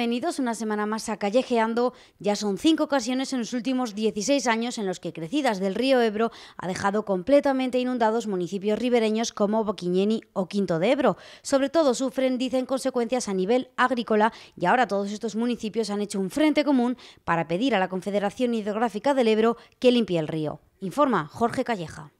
bienvenidos una semana más a Callejeando. Ya son cinco ocasiones en los últimos 16 años en los que crecidas del río Ebro ha dejado completamente inundados municipios ribereños como Boquiñeni o Quinto de Ebro. Sobre todo sufren, dicen, consecuencias a nivel agrícola y ahora todos estos municipios han hecho un frente común para pedir a la Confederación Hidrográfica del Ebro que limpie el río. Informa Jorge Calleja.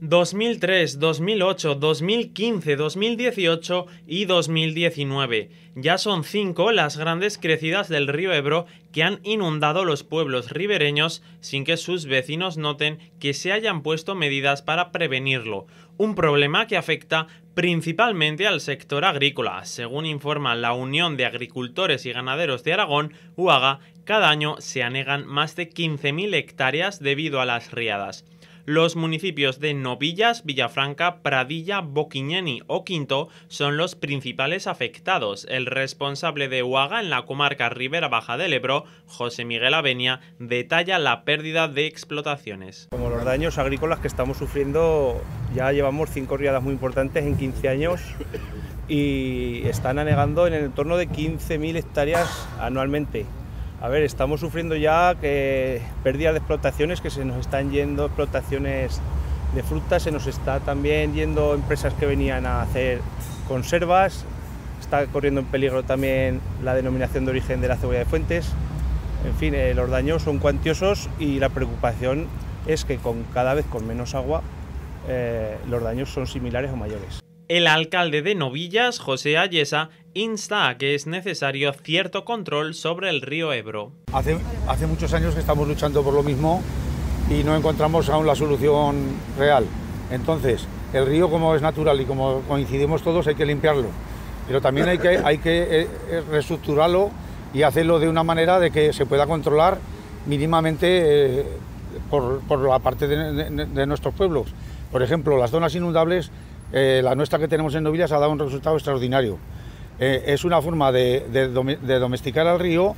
2003, 2008, 2015, 2018 y 2019. Ya son cinco las grandes crecidas del río Ebro que han inundado los pueblos ribereños sin que sus vecinos noten que se hayan puesto medidas para prevenirlo, un problema que afecta principalmente al sector agrícola. Según informa la Unión de Agricultores y Ganaderos de Aragón, UAGA, cada año se anegan más de 15.000 hectáreas debido a las riadas. Los municipios de Novillas, Villafranca, Pradilla, Boquiñeni o Quinto son los principales afectados. El responsable de Huaga en la comarca Ribera Baja del Ebro, José Miguel Avenia, detalla la pérdida de explotaciones. Como los daños agrícolas que estamos sufriendo, ya llevamos cinco riadas muy importantes en 15 años y están anegando en el entorno de 15.000 hectáreas anualmente. A ver, estamos sufriendo ya que pérdidas de explotaciones, que se nos están yendo explotaciones de frutas, se nos está también yendo empresas que venían a hacer conservas, está corriendo en peligro también la denominación de origen de la cebolla de Fuentes. En fin, eh, los daños son cuantiosos y la preocupación es que con cada vez con menos agua eh, los daños son similares o mayores. El alcalde de Novillas, José Ayesa, insta a que es necesario cierto control sobre el río Ebro. Hace, muchos años que estamos luchando por lo mismo y no encontramos aún la solución real. Entonces, el río como es natural y como coincidimos todos hay que limpiarlo, pero también hay que, eh, eh, reestructurarlo y hacerlo de una manera de que se pueda controlar mínimamente eh, por, la parte de nuestros pueblos. Por ejemplo, las zonas inundables eh, la nuestra que tenemos en Novillas ha dado un resultado extraordinario. Eh, es una forma de, domesticar al río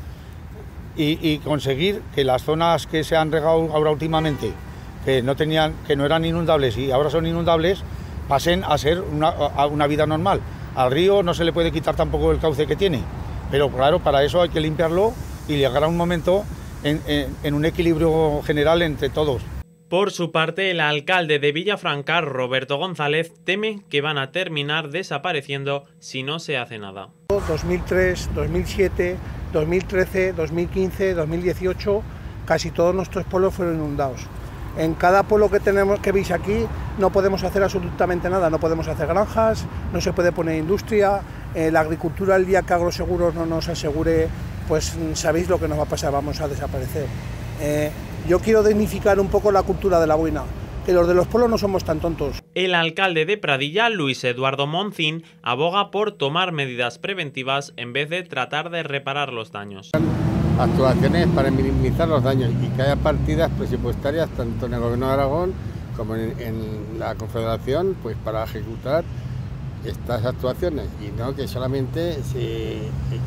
y, conseguir que las zonas que se han regado ahora últimamente, que no, tenían, que no eran inundables y ahora son inundables, pasen a ser una, vida normal. Al río no se le puede quitar tampoco el cauce que tiene, pero claro, para eso hay que limpiarlo y llegar a un momento en un equilibrio general entre todos. Por su parte, el alcalde de Villafranca, Roberto González, teme que van a terminar desapareciendo si no se hace nada. 2003, 2007, 2013, 2015, 2018, casi todos nuestros pueblos fueron inundados. En cada pueblo que tenemos que veis aquí no podemos hacer absolutamente nada, no podemos hacer granjas, no se puede poner industria, eh, la agricultura el día que Agroseguros no nos asegure, pues sabéis lo que nos va a pasar, vamos a desaparecer. Eh, yo quiero dignificar un poco la cultura de la buena, que los de los pueblos no somos tan tontos. El alcalde de Pradilla, Luis Eduardo Moncín, aboga por tomar medidas preventivas en vez de tratar de reparar los daños. Actuaciones para minimizar los daños y que haya partidas presupuestarias tanto en el Gobierno de Aragón como en, la Confederación pues para ejecutar estas actuaciones y no que solamente se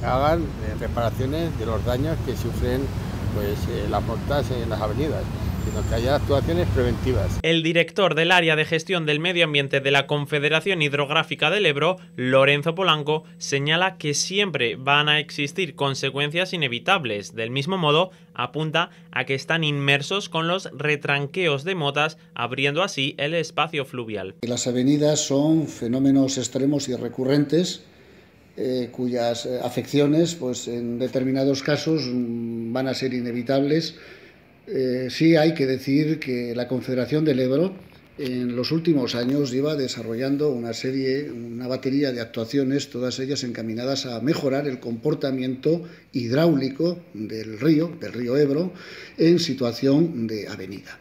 hagan reparaciones de los daños que sufren pues, eh, las motas en las avenidas sino que haya actuaciones preventivas. El director del área de gestión del medio ambiente de la Confederación Hidrográfica del Ebro, Lorenzo Polanco, señala que siempre van a existir consecuencias inevitables. Del mismo modo, apunta a que están inmersos con los retranqueos de motas, abriendo así el espacio fluvial. Las avenidas son fenómenos extremos y recurrentes eh, cuyas eh, afecciones, pues en determinados casos mm, van a ser inevitables. Eh, sí hay que decir que la Confederación del Ebro en los últimos años lleva desarrollando una serie, una batería de actuaciones, todas ellas encaminadas a mejorar el comportamiento hidráulico del río, del río Ebro, en situación de avenida.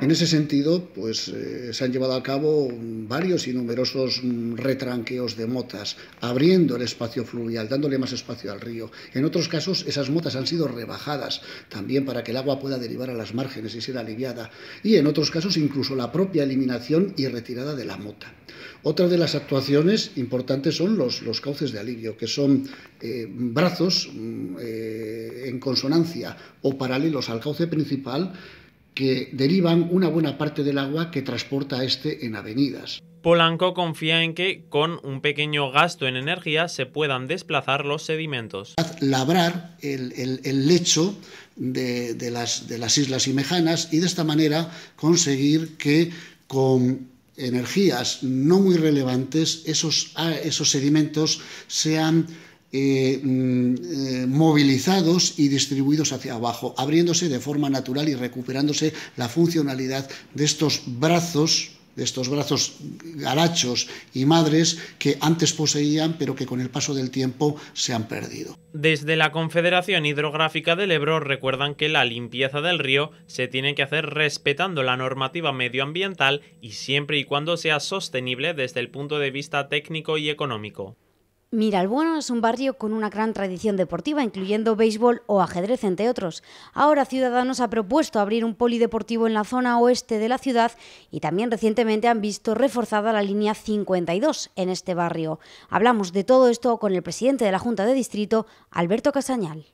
En ese sentido, pues eh, se han llevado a cabo varios y numerosos mm, retranqueos de motas, abriendo el espacio fluvial, dándole más espacio al río. En otros casos, esas motas han sido rebajadas, también para que el agua pueda derivar a las márgenes y ser aliviada. Y en otros casos, incluso la propia eliminación y retirada de la mota. Otra de las actuaciones importantes son los, los cauces de alivio, que son eh, brazos mm, eh, en consonancia o paralelos al cauce principal que derivan una buena parte del agua que transporta este en avenidas. Polanco confía en que, con un pequeño gasto en energía, se puedan desplazar los sedimentos. Labrar el, lecho de, las, de las islas Imejanas y de esta manera conseguir que con energías no muy relevantes esos, ah, esos sedimentos sean eh, mm, eh, movilizados y distribuidos hacia abajo, abriéndose de forma natural y recuperándose la funcionalidad de estos brazos de estos brazos garachos y madres que antes poseían, pero que con el paso del tiempo se han perdido. Desde la Confederación Hidrográfica del Ebro recuerdan que la limpieza del río se tiene que hacer respetando la normativa medioambiental y siempre y cuando sea sostenible desde el punto de vista técnico y económico. Mira, bueno es un barrio con una gran tradición deportiva, incluyendo béisbol o ajedrez, entre otros. Ahora Ciudadanos ha propuesto abrir un polideportivo en la zona oeste de la ciudad y también recientemente han visto reforzada la línea 52 en este barrio. Hablamos de todo esto con el presidente de la Junta de Distrito, Alberto Casañal.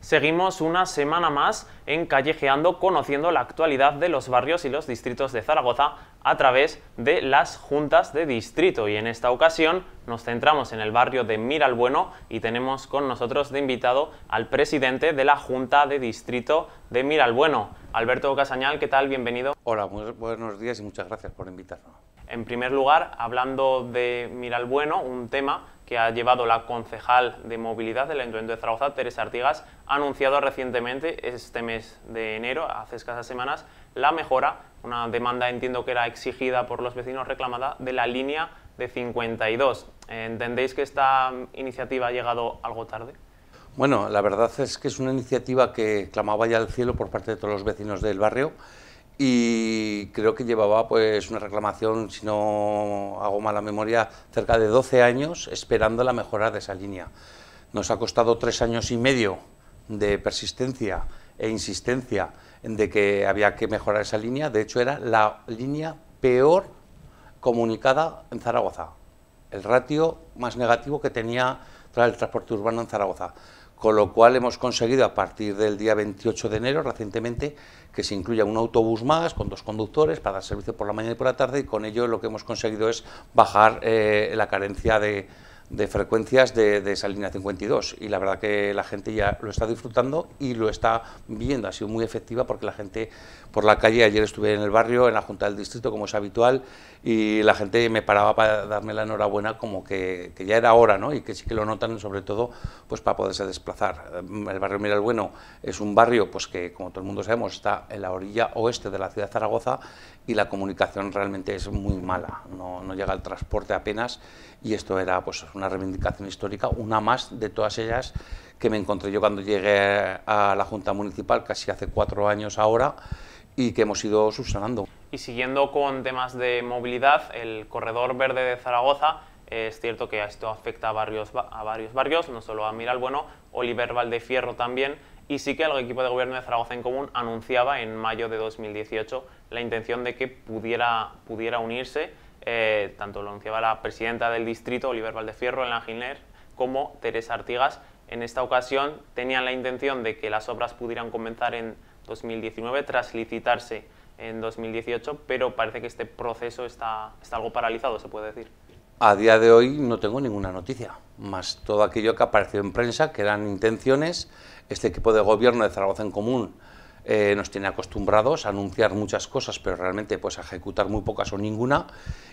Seguimos una semana más en Callejeando conociendo la actualidad de los barrios y los distritos de Zaragoza a través de las juntas de distrito y en esta ocasión nos centramos en el barrio de Miralbueno y tenemos con nosotros de invitado al presidente de la Junta de Distrito de Miralbueno, Alberto Casañal, ¿qué tal? Bienvenido. Hola, buenos días y muchas gracias por invitarnos. En primer lugar, hablando de Miralbueno, un tema que ha llevado la concejal de movilidad del Ayuntamiento de Zaragoza, Teresa Artigas, ha anunciado recientemente, este mes de enero, hace escasas semanas, la mejora, una demanda entiendo que era exigida por los vecinos, reclamada de la línea de 52. ¿Entendéis que esta iniciativa ha llegado algo tarde? Bueno, la verdad es que es una iniciativa que clamaba ya al cielo por parte de todos los vecinos del barrio y creo que llevaba pues una reclamación, si no hago mala memoria, cerca de 12 años esperando la mejora de esa línea. Nos ha costado tres años y medio de persistencia e insistencia en de que había que mejorar esa línea. De hecho, era la línea peor comunicada en Zaragoza, el ratio más negativo que tenía el transporte urbano en Zaragoza con lo cual hemos conseguido a partir del día 28 de enero recientemente que se incluya un autobús más con dos conductores para dar servicio por la mañana y por la tarde y con ello lo que hemos conseguido es bajar eh, la carencia de, de frecuencias de, esa línea 52 y la verdad que la gente ya lo está disfrutando y lo está viendo, ha sido muy efectiva porque la gente por la calle, ayer estuve en el barrio, en la Junta del Distrito como es habitual y la gente me paraba para darme la enhorabuena como que, ya era hora ¿no? y que sí que lo notan sobre todo pues para poderse desplazar. El barrio Mira el Bueno es un barrio pues que como todo el mundo sabemos está en la orilla oeste de la ciudad de Zaragoza y la comunicación realmente es muy mala, no, no llega el transporte apenas y esto era pues, una reivindicación histórica, una más de todas ellas que me encontré yo cuando llegué a la Junta Municipal casi hace cuatro años ahora y que hemos ido subsanando. Y siguiendo con temas de movilidad, el Corredor Verde de Zaragoza es cierto que esto afecta a varios, a varios barrios, no solo a Miralbueno, Oliver Valdefierro también, y sí que el equipo de gobierno de Zaragoza en Común anunciaba en mayo de 2018 la intención de que pudiera, unirse, eh, tanto lo anunciaba la presidenta del distrito, Oliver Valdefierro, en la como Teresa Artigas. En esta ocasión tenían la intención de que las obras pudieran comenzar en 2019 tras licitarse en 2018, pero parece que este proceso está algo paralizado, se puede decir. A día de hoy no tengo ninguna noticia, más todo aquello que aparecido en prensa, que eran intenciones. Este equipo de gobierno de Zaragoza en Común eh, nos tiene acostumbrados a anunciar muchas cosas, pero realmente pues, a ejecutar muy pocas o ninguna.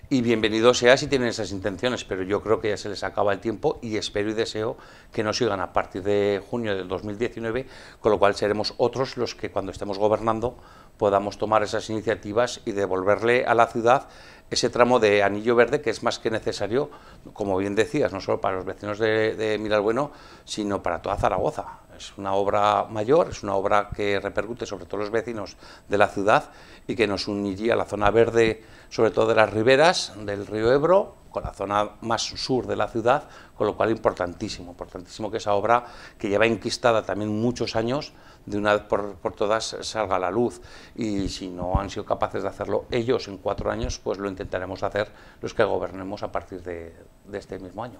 Y bienvenido sea si tienen esas intenciones, pero yo creo que ya se les acaba el tiempo y espero y deseo que no sigan a partir de junio del 2019, con lo cual seremos otros los que cuando estemos gobernando podamos tomar esas iniciativas y devolverle a la ciudad ese tramo de anillo verde que es más que necesario, como bien decías, no solo para los vecinos de, Miralbueno, sino para toda Zaragoza. Es una obra mayor, es una obra que repercute sobre todo los vecinos de la ciudad y que nos uniría a la zona verde, sobre todo de las riberas del río Ebro, con la zona más sur de la ciudad, con lo cual importantísimo, importantísimo que esa obra, que lleva enquistada también muchos años, de una vez por, todas salga a la luz. Y si no han sido capaces de hacerlo ellos en cuatro años, pues lo intentaremos hacer los que gobernemos a partir de, de este mismo año.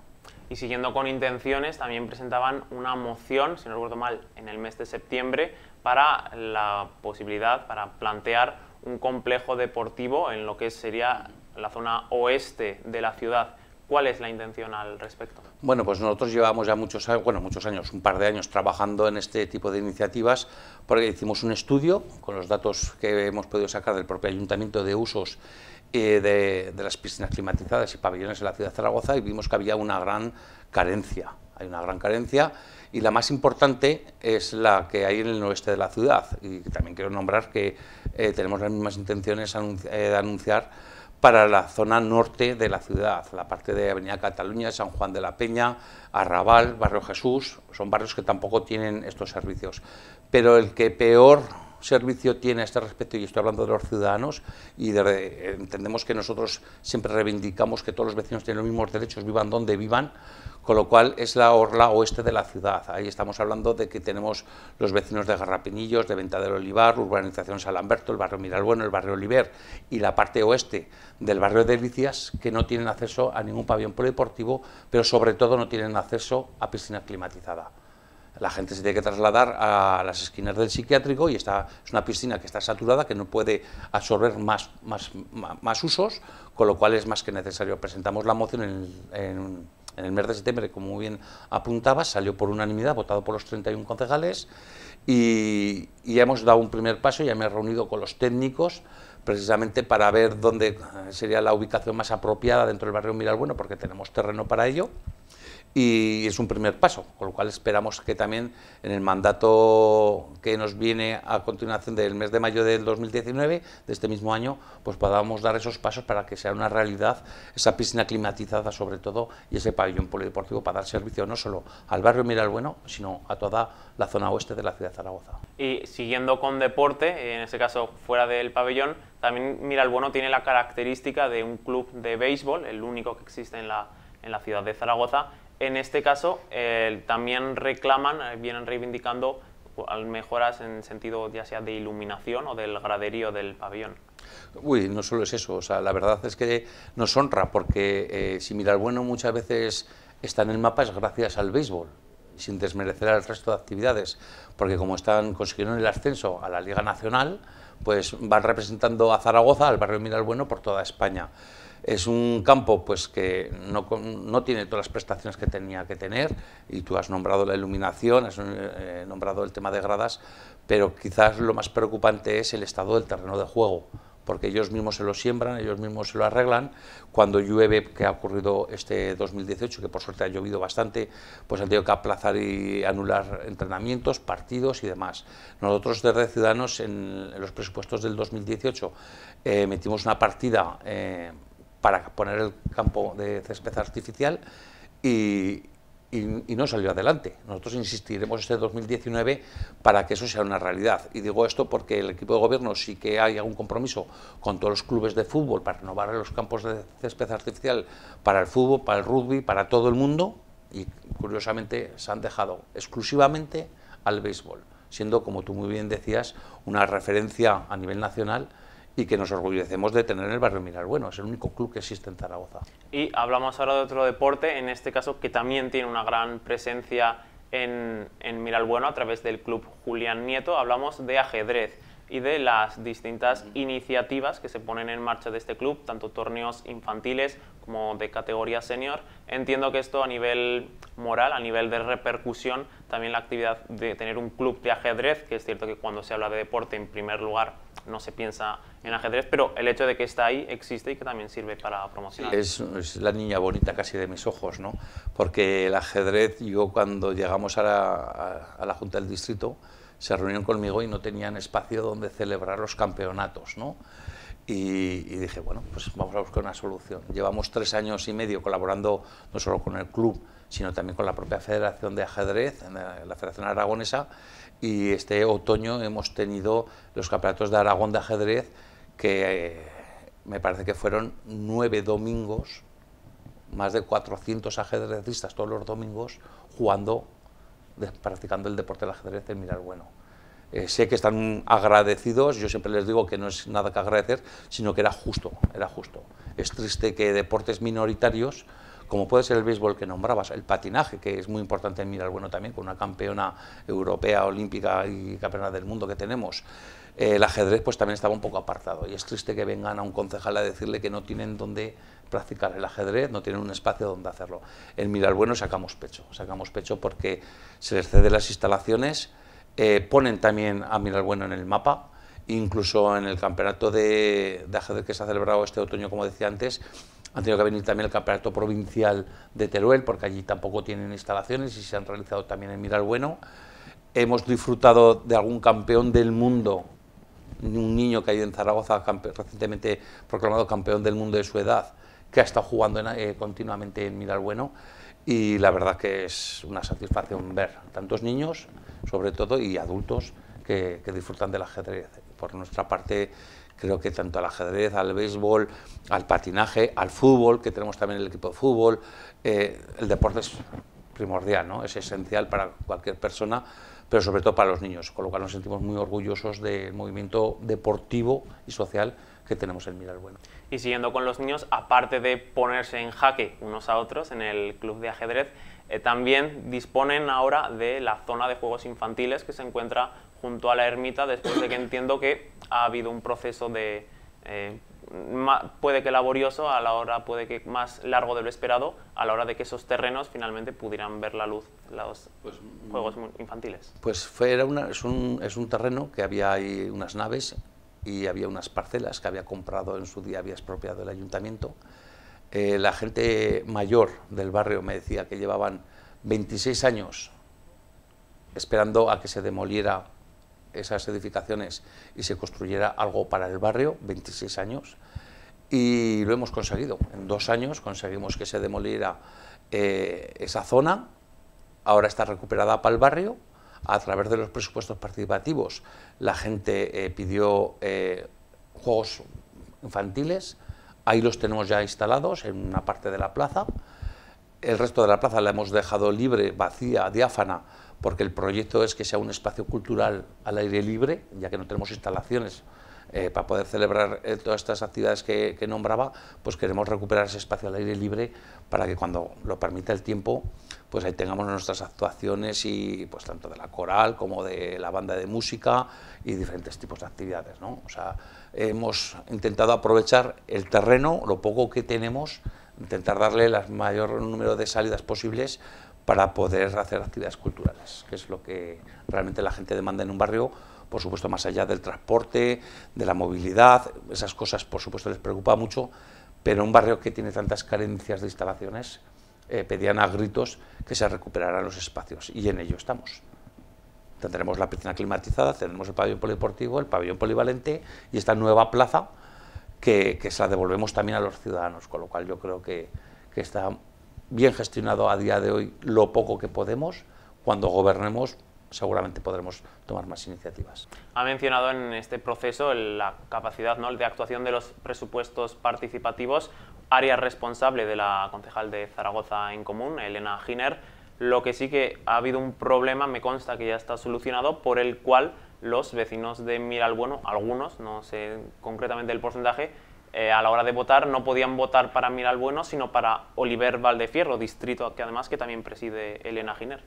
Y siguiendo con intenciones, también presentaban una moción, si no recuerdo mal, en el mes de septiembre para la posibilidad, para plantear un complejo deportivo en lo que sería la zona oeste de la ciudad. ¿Cuál es la intención al respecto? Bueno, pues nosotros llevamos ya muchos, bueno, muchos años, un par de años trabajando en este tipo de iniciativas, porque hicimos un estudio con los datos que hemos podido sacar del propio Ayuntamiento de Usos eh, de, de, las piscinas climatizadas y pabellones en la ciudad de Zaragoza y vimos que había una gran carencia, hay una gran carencia y la más importante es la que hay en el noreste de la ciudad y también quiero nombrar que eh, tenemos las mismas intenciones eh, de anunciar para la zona norte de la ciudad, la parte de Avenida Cataluña, San Juan de la Peña, Arrabal, Barrio Jesús, son barrios que tampoco tienen estos servicios. Pero el que peor servicio tiene a este respecto, y estoy hablando de los ciudadanos, y entendemos que nosotros siempre reivindicamos que todos los vecinos tienen los mismos derechos, vivan donde vivan, con lo cual es la orla oeste de la ciudad. Ahí estamos hablando de que tenemos los vecinos de Garrapinillos, de Venta Olivar, Urbanización San el barrio Miralbueno, el barrio Oliver y la parte oeste del barrio de Delicias, que no tienen acceso a ningún pabellón polideportivo, pero sobre todo no tienen acceso a piscina climatizada la gente se tiene que trasladar a las esquinas del psiquiátrico y esta es una piscina que está saturada, que no puede absorber más, más, usos, con lo cual es más que necesario. Presentamos la moción en, el mes de septiembre, como muy bien apuntaba, salió por unanimidad, votado por los 31 concejales, y, ya hemos dado un primer paso, ya me he reunido con los técnicos precisamente para ver dónde eh, sería la ubicación más apropiada dentro del barrio Miralbueno, porque tenemos terreno para ello y es un primer paso, con lo cual esperamos que también en el mandato que nos viene a continuación del mes de mayo del 2019, de este mismo año, pues podamos dar esos pasos para que sea una realidad esa piscina climatizada sobre todo y ese pabellón polideportivo para dar servicio no solo al barrio Miralbueno, Bueno, sino a toda la zona oeste de la ciudad de Zaragoza. Y siguiendo con deporte, en este caso fuera del pabellón, también Miralbueno Bueno tiene la característica de un club de béisbol, el único que existe en la, en la ciudad de Zaragoza, en este caso eh, también reclaman, eh, vienen reivindicando mejoras en sentido ya sea de iluminación o del graderío del pabellón. Uy, no solo es eso, o sea, la verdad es que nos honra porque eh, si mirar bueno muchas veces está en el mapa es gracias al béisbol, sin desmerecer al resto de actividades, porque como están consiguiendo el ascenso a la Liga Nacional, pues van representando a Zaragoza, al barrio Miral Bueno, por toda España es un campo pues, que no, tiene todas las prestaciones que tenía que tener, y tú has nombrado la iluminación, has eh, nombrado el tema de gradas, pero quizás lo más preocupante es el estado del terreno de juego, porque ellos mismos se lo siembran, ellos mismos se lo arreglan. Cuando llueve, que ha ocurrido este 2018, que por suerte ha llovido bastante, pues han tenido que aplazar y anular entrenamientos, partidos y demás. Nosotros desde Ciudadanos en los presupuestos del 2018 eh, metimos una partida... Eh, para poner el campo de césped artificial y, no salió adelante. Nosotros insistiremos este 2019 para que eso sea una realidad. Y digo esto porque el equipo de gobierno sí que hay algún compromiso con todos los clubes de fútbol para renovar los campos de césped artificial para el fútbol, para el rugby, para todo el mundo. Y curiosamente se han dejado exclusivamente al béisbol, siendo, como tú muy bien decías, una referencia a nivel nacional y que nos orgullecemos de tener en el barrio Miralbueno... Bueno, es el único club que existe en Zaragoza. Y hablamos ahora de otro deporte, en este caso que también tiene una gran presencia en, en Bueno a través del club Julián Nieto, hablamos de ajedrez y de las distintas iniciativas que se ponen en marcha de este club, tanto torneos infantiles como de categoría senior. Entiendo que esto a nivel moral, a nivel de repercusión, también la actividad de tener un club de ajedrez, que es cierto que cuando se habla de deporte en primer lugar no se piensa en ajedrez, pero el hecho de que está ahí existe y que también sirve para promocionar. Es, la niña bonita casi de mis ojos, ¿no? Porque el ajedrez, yo cuando llegamos a la, Junta del Distrito, se reunieron conmigo y no tenían espacio donde celebrar los campeonatos, ¿no? Y, y, dije, bueno, pues vamos a buscar una solución. Llevamos tres años y medio colaborando no solo con el club, sino también con la propia Federación de Ajedrez, la Federación Aragonesa, y este otoño hemos tenido los campeonatos de Aragón de ajedrez, que eh, me parece que fueron nueve domingos, más de 400 ajedrecistas todos los domingos jugando, practicando el deporte del ajedrez en Mirar Bueno. Eh, sé que están agradecidos, yo siempre les digo que no es nada que agradecer, sino que era justo, era justo. Es triste que deportes minoritarios como puede ser el béisbol que nombrabas, el patinaje, que es muy importante en mirar, bueno, también con una campeona europea, olímpica y campeona del mundo que tenemos. Eh, el ajedrez pues también estaba un poco apartado y es triste que vengan a un concejal a decirle que no tienen dónde practicar el ajedrez, no tienen un espacio donde hacerlo. En Miralbueno sacamos pecho, sacamos pecho porque se les cede las instalaciones, eh, ponen también a bueno en el mapa, incluso en el campeonato de, de ajedrez que se ha celebrado este otoño, como decía antes, han tenido que venir también el campeonato provincial de Teruel, porque allí tampoco tienen instalaciones y se han realizado también en Miralbueno. Hemos disfrutado de algún campeón del mundo, un niño que hay en Zaragoza, recientemente proclamado campeón del mundo de su edad, que ha estado jugando eh, continuamente en Miralbueno. Y la verdad que es una satisfacción ver tantos niños, sobre todo, y adultos que, que disfrutan del ajedrez. Por nuestra parte, Creo que tanto al ajedrez, al béisbol, al patinaje, al fútbol, que tenemos también el equipo de fútbol, eh, el deporte es primordial, es esencial para cualquier persona, pero sobre todo para los niños, con lo cual nos sentimos muy orgullosos del movimiento deportivo y social que tenemos en bueno Y siguiendo con los niños, aparte de ponerse en jaque unos a otros en el club de ajedrez, eh, también disponen ahora de la zona de juegos infantiles que se encuentra junto a la ermita después de que entiendo que ha habido un proceso de, eh, puede que laborioso, a la hora puede que más largo de lo esperado, a la hora de que esos terrenos finalmente pudieran ver la luz, los pues, mm, juegos infantiles. Pues fue, era es, un, es un terreno que había ahí unas naves y había unas parcelas que había comprado en su día, había expropiado el ayuntamiento. Eh, la gente mayor del barrio me decía que llevaban 26 años esperando a que se demoliera esas edificaciones y se construyera algo para el barrio, 26 años, y lo hemos conseguido. En dos años conseguimos que se demoliera eh, esa zona, ahora está recuperada para el barrio, a través de los presupuestos participativos la gente eh, pidió eh, juegos infantiles, ahí los tenemos ya instalados en una parte de la plaza, el resto de la plaza la hemos dejado libre, vacía, diáfana, porque el proyecto es que sea un espacio cultural al aire libre, ya que no tenemos instalaciones eh, para poder celebrar eh, todas estas actividades que, nombraba, pues queremos recuperar ese espacio al aire libre para que cuando lo permita el tiempo, pues ahí tengamos nuestras actuaciones y pues tanto de la coral como de la banda de música y diferentes tipos de actividades, ¿no? O sea, hemos intentado aprovechar el terreno, lo poco que tenemos, intentar darle el mayor número de salidas posibles para poder hacer actividades culturales, que es lo que realmente la gente demanda en un barrio, por supuesto, más allá del transporte, de la movilidad, esas cosas, por supuesto, les preocupa mucho, pero un barrio que tiene tantas carencias de instalaciones, eh, pedían a gritos que se recuperaran los espacios, y en ello estamos. Tendremos la piscina climatizada, tendremos el pabellón polideportivo, el pabellón polivalente y esta nueva plaza que, se la devolvemos también a los ciudadanos, con lo cual yo creo que, está bien gestionado a día de hoy lo poco que podemos. Cuando gobernemos seguramente podremos tomar más iniciativas. Ha mencionado en este proceso la capacidad de actuación de los presupuestos participativos, área responsable de la concejal de Zaragoza en Común, Elena Giner, lo que sí que ha habido un problema, me consta que ya está solucionado, por el cual los vecinos de Miralbueno, algunos, no sé concretamente el porcentaje, eh, a la hora de votar no podían votar para Miralbueno, sino para Oliver Valdefierro, distrito que además que también preside Elena Giner.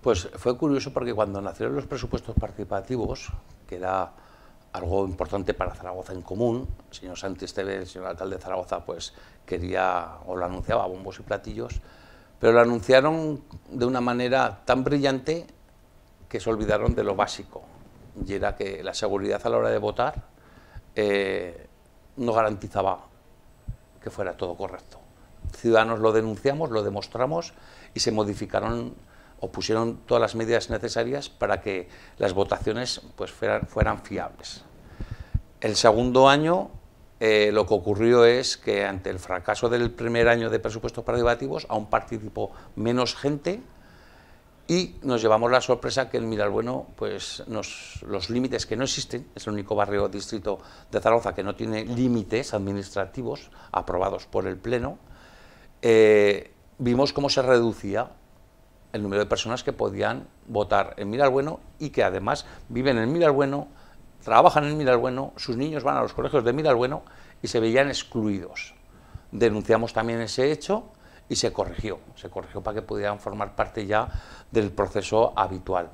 Pues fue curioso porque cuando nacieron los presupuestos participativos, que era algo importante para Zaragoza en común, el señor Sánchez el señor alcalde de Zaragoza, pues quería o lo anunciaba a bombos y platillos, pero lo anunciaron de una manera tan brillante que se olvidaron de lo básico, y era que la seguridad a la hora de votar eh, no garantizaba que fuera todo correcto. Ciudadanos lo denunciamos, lo demostramos y se modificaron o pusieron todas las medidas necesarias para que las votaciones pues, fueran, fiables. El segundo año eh, lo que ocurrió es que ante el fracaso del primer año de presupuestos participativos aún participó menos gente y nos llevamos la sorpresa que en Miralbueno, pues los límites que no existen, es el único barrio o distrito de Zaragoza que no tiene límites administrativos aprobados por el Pleno, eh, vimos cómo se reducía el número de personas que podían votar en Miralbueno y que además viven en Miralbueno, trabajan en Miralbueno, sus niños van a los colegios de Miralbueno y se veían excluidos. Denunciamos también ese hecho y se corrigió, se corrigió para que pudieran formar parte ya del proceso habitual.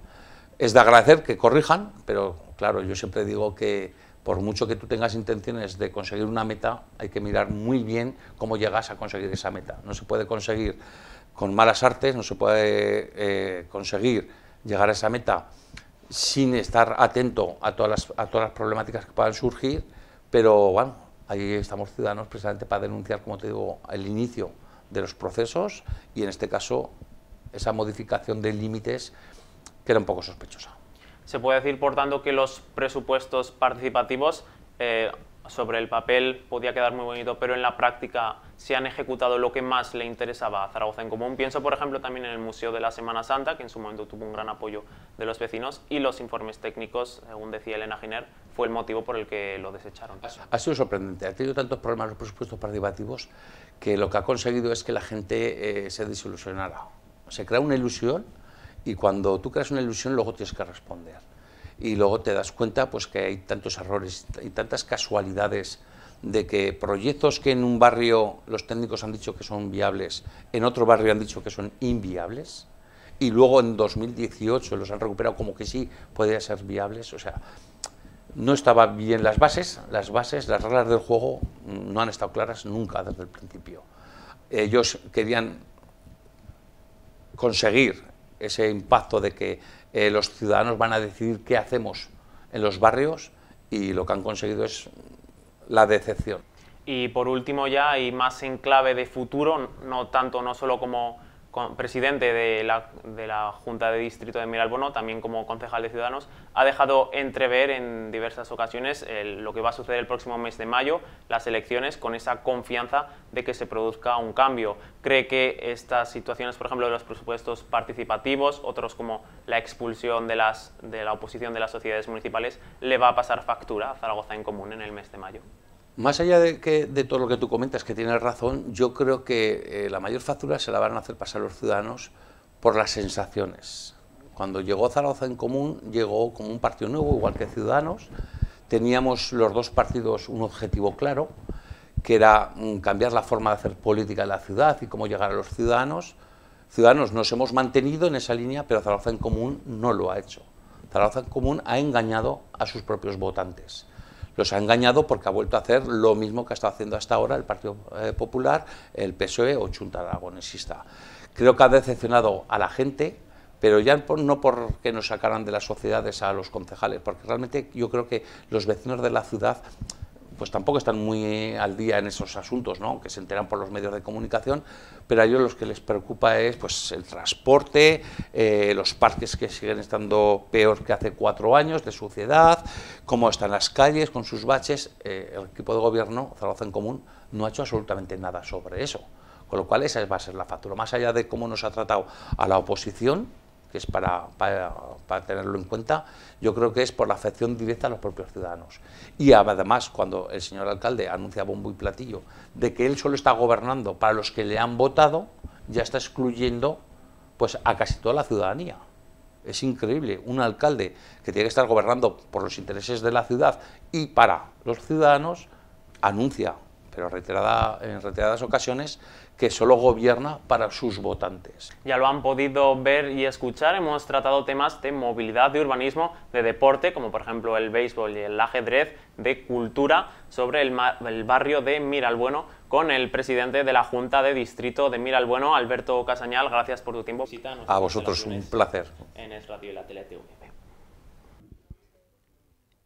Es de agradecer que corrijan, pero claro, yo siempre digo que por mucho que tú tengas intenciones de conseguir una meta, hay que mirar muy bien cómo llegas a conseguir esa meta. No se puede conseguir con malas artes, no se puede eh, conseguir llegar a esa meta sin estar atento a todas a todas las problemáticas que puedan surgir, pero bueno, ahí estamos ciudadanos precisamente para denunciar, como te digo, el inicio de los procesos y en este caso esa modificación de límites que era un poco sospechosa. Se puede decir, por tanto, que los presupuestos participativos eh, sobre el papel podía quedar muy bonito, pero en la práctica se han ejecutado lo que más le interesaba a Zaragoza en Común. Pienso, por ejemplo, también en el Museo de la Semana Santa, que en su momento tuvo un gran apoyo de los vecinos, y los informes técnicos, según decía Elena Giner, fue el motivo por el que lo desecharon. Ha sido sorprendente, ha tenido tantos problemas los presupuestos participativos que lo que ha conseguido es que la gente eh, se desilusionara. Se crea una ilusión y cuando tú creas una ilusión luego tienes que responder. Y luego te das cuenta pues, que hay tantos errores y tantas casualidades de que proyectos que en un barrio los técnicos han dicho que son viables, en otro barrio han dicho que son inviables, y luego en 2018 los han recuperado como que sí, podría ser viables, o sea, no estaban bien las bases, las bases, las reglas del juego no han estado claras nunca desde el principio. Ellos querían conseguir ese impacto de que eh, los ciudadanos van a decidir qué hacemos en los barrios y lo que han conseguido es la decepción. Y por último ya, y más en clave de futuro, no tanto, no solo como presidente de la, Junta de Distrito de Miralbono, también como concejal de Ciudadanos, ha dejado entrever en diversas ocasiones eh, lo que va a suceder el próximo mes de mayo, las elecciones, con esa confianza de que se produzca un cambio. ¿Cree que estas situaciones, por ejemplo, de los presupuestos participativos, otros como la expulsión de, las, de la oposición de las sociedades municipales, le va a pasar factura a Zaragoza en Común en el mes de mayo? Más allá de, que, de todo lo que tú comentas, que tienes razón, yo creo que eh, la mayor factura se la van a hacer pasar los ciudadanos por las sensaciones. Cuando llegó Zaragoza en Común, llegó como un partido nuevo, igual que Ciudadanos. Teníamos los dos partidos un objetivo claro, que era mm, cambiar la forma de hacer política en la ciudad y cómo llegar a los ciudadanos. Ciudadanos nos hemos mantenido en esa línea, pero Zaragoza en Común no lo ha hecho. Zaragoza en Común ha engañado a sus propios votantes los ha engañado porque ha vuelto a hacer lo mismo que ha estado haciendo hasta ahora el Partido eh, Popular, el PSOE o Chunta e Aragonesista. Creo que ha decepcionado a la gente, pero ya no porque nos sacaran de las sociedades a los concejales, porque realmente yo creo que los vecinos de la ciudad pues tampoco están muy eh, al día en esos asuntos, ¿no? que se enteran por los medios de comunicación, pero a ellos los que les preocupa es pues, el transporte, eh, los parques que siguen estando peor que hace cuatro años, de suciedad, cómo están las calles con sus baches. Eh, el equipo de gobierno, Zaragoza en Común, no ha hecho absolutamente nada sobre eso. Con lo cual esa va a ser la factura. Más allá de cómo nos ha tratado a la oposición, que es para, tenerlo en cuenta, yo creo que es por la afección directa a los propios ciudadanos. Y además, cuando el señor alcalde anuncia bombo y platillo de que él solo está gobernando para los que le han votado, ya está excluyendo pues, a casi toda la ciudadanía. Es increíble, un alcalde que tiene que estar gobernando por los intereses de la ciudad y para los ciudadanos, anuncia pero en reiteradas ocasiones, que solo gobierna para sus votantes. Ya lo han podido ver y escuchar, hemos tratado temas de movilidad, de urbanismo, de deporte, como por ejemplo el béisbol y el ajedrez, de cultura, sobre el, barrio de Miralbueno, con el presidente de la Junta de Distrito de Miralbueno, Alberto Casañal. Gracias por tu tiempo. A vosotros, un placer. En Es Radio y la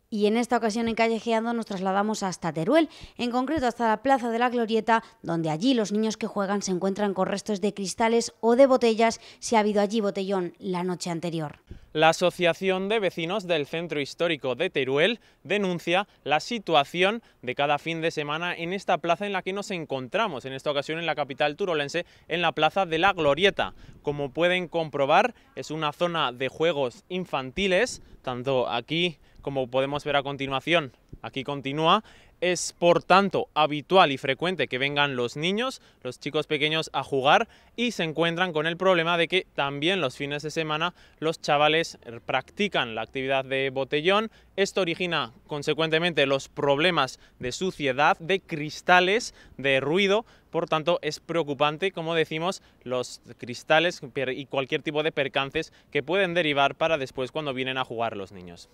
y en esta ocasión en Callejeando nos trasladamos hasta Teruel, en concreto hasta la Plaza de la Glorieta, donde allí los niños que juegan se encuentran con restos de cristales o de botellas si ha habido allí botellón la noche anterior. La Asociación de Vecinos del Centro Histórico de Teruel denuncia la situación de cada fin de semana en esta plaza en la que nos encontramos, en esta ocasión en la capital turolense, en la Plaza de la Glorieta. Como pueden comprobar, es una zona de juegos infantiles, tanto aquí como podemos ver a continuación, aquí continúa, es por tanto habitual y frecuente que vengan los niños, los chicos pequeños a jugar y se encuentran con el problema de que también los fines de semana los chavales practican la actividad de botellón. Esto origina consecuentemente los problemas de suciedad, de cristales, de ruido. Por tanto, es preocupante, como decimos, los cristales y cualquier tipo de percances que pueden derivar para después cuando vienen a jugar los niños.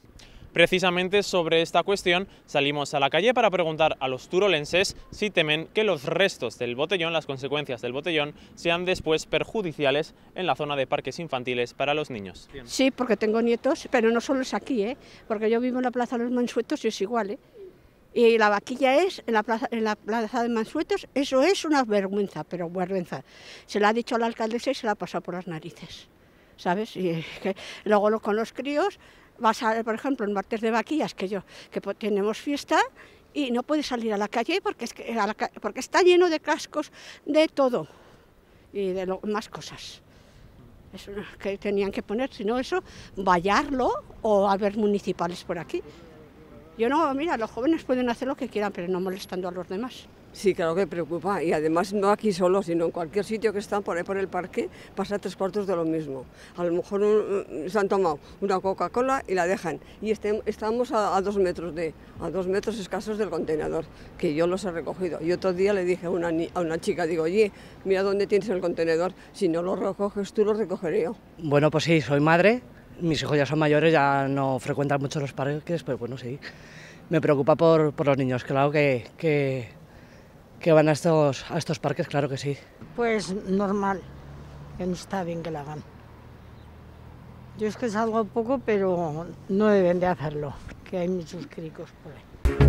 Precisamente sobre esta cuestión salimos a la calle para preguntar a los turolenses si temen que los restos del botellón, las consecuencias del botellón, sean después perjudiciales en la zona de parques infantiles para los niños. Sí, porque tengo nietos, pero no solo es aquí, ¿eh? porque yo vivo en la Plaza de los Mansuetos y es igual. ¿eh? Y la vaquilla es, en la, plaza, en la plaza de Mansuetos, eso es una vergüenza, pero vergüenza. Se la ha dicho al alcalde y se la ha pasado por las narices, ¿sabes? Y que, luego con los críos, vas a, por ejemplo, en martes de vaquillas, que yo, que tenemos fiesta y no puedes salir a la calle porque, porque está lleno de cascos, de todo y de más cosas. Eso que tenían que poner, sino eso, vallarlo o haber municipales por aquí. Yo no, mira, los jóvenes pueden hacer lo que quieran, pero no molestando a los demás. Sí, claro que preocupa. Y además no aquí solo, sino en cualquier sitio que están por ahí por el parque, pasa tres cuartos de lo mismo. A lo mejor se han tomado una Coca-Cola y la dejan. Y este, estamos a, dos metros de, a dos metros escasos del contenedor, que yo los he recogido. Y otro día le dije a una, chica, digo, oye, mira dónde tienes el contenedor. Si no lo recoges tú, lo recogeré yo. Bueno, pues sí, soy madre. Mis hijos ya son mayores, ya no frecuentan mucho los parques, pero bueno, sí. Me preocupa por, los niños, claro que que van a estos, estos parques, claro que sí. Pues normal, que no está bien que la hagan. Yo es que salgo poco, pero no deben de hacerlo, que hay muchos críticos por ahí.